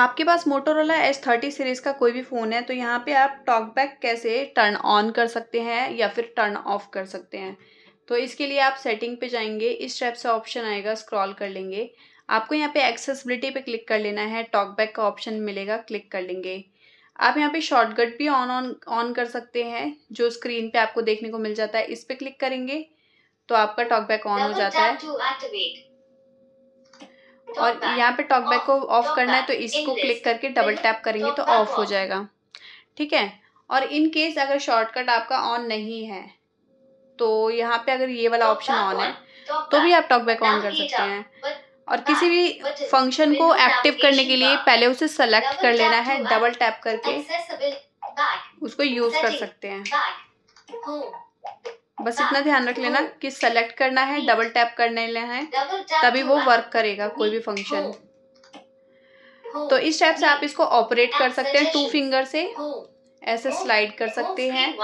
आपके पास Motorola S thirty series का कोई भी फ़ोन है तो यहाँ पे आप टॉकबैक कैसे टर्न ऑन कर सकते हैं या फिर टर्न ऑफ कर सकते हैं तो इसके लिए आप सेटिंग पे जाएंगे इस टाइप से ऑप्शन आएगा स्क्रॉल कर लेंगे आपको यहाँ पे एक्सेसिबिलिटी पे क्लिक कर लेना है टॉकबैक का ऑप्शन मिलेगा क्लिक कर लेंगे आप यहाँ पे शॉर्टकट भी ऑन ऑन ऑन कर सकते हैं जो स्क्रीन पे आपको देखने को मिल जाता है इस पर क्लिक करेंगे तो आपका टॉकबैक ऑन हो जाता है और यहाँ पे टॉक बैक को ऑफ करना है तो इसको क्लिक करके डबल टैप करेंगे तो ऑफ हो जाएगा ठीक है और इन केस अगर शॉर्टकट आपका ऑन नहीं है तो यहाँ पे अगर ये वाला ऑप्शन ऑन है तो भी आप टॉक बैक ऑन कर सकते हैं और किसी भी फंक्शन को एक्टिव करने के लिए पहले उसे सेलेक्ट कर लेना है डबल टैप करके उसको यूज कर सकते हैं बस इतना ध्यान रख लेना कि सेलेक्ट करना है डबल टैप करने लेना है तभी वो वर्क करेगा कोई भी फंक्शन तो इस टाइप से आप इसको ऑपरेट कर सकते हैं टू फिंगर से ऐसे स्लाइड कर सकते हैं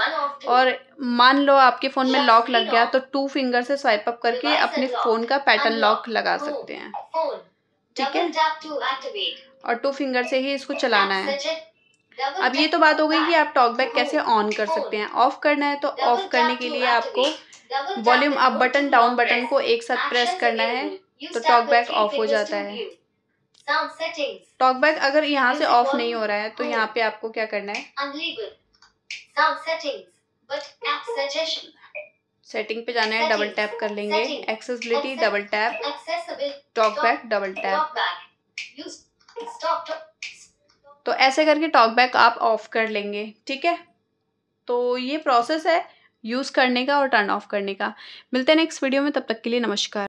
और मान लो आपके फ़ोन में लॉक लग गया तो टू फिंगर से स्वाइप अप करके अपने फ़ोन का पैटर्न लॉक लगा सकते हैं ठीक है और टू फिंगर से ही इसको चलाना है अब ये तो बात हो गई कि आप टॉकबैक कैसे ऑन कर सकते हैं ऑफ़ करना है तो ऑफ़ करने के लिए आपको volume up button down button को एक साथ प्रेस करना है तो टॉकबैक ऑफ हो जाता है टॉकबैक अगर यहाँ से ऑफ नहीं हो रहा है तो यहाँ पे आपको क्या करना है सेटिंग पे जाना है डबल टैप कर लेंगे accessibility double tap talkback double tap तो ऐसे करके टॉकबैक आप ऑफ कर लेंगे ठीक है तो ये प्रोसेस है यूज़ करने का और टर्न ऑफ करने का मिलते हैं नेक्स्ट वीडियो में तब तक के लिए नमस्कार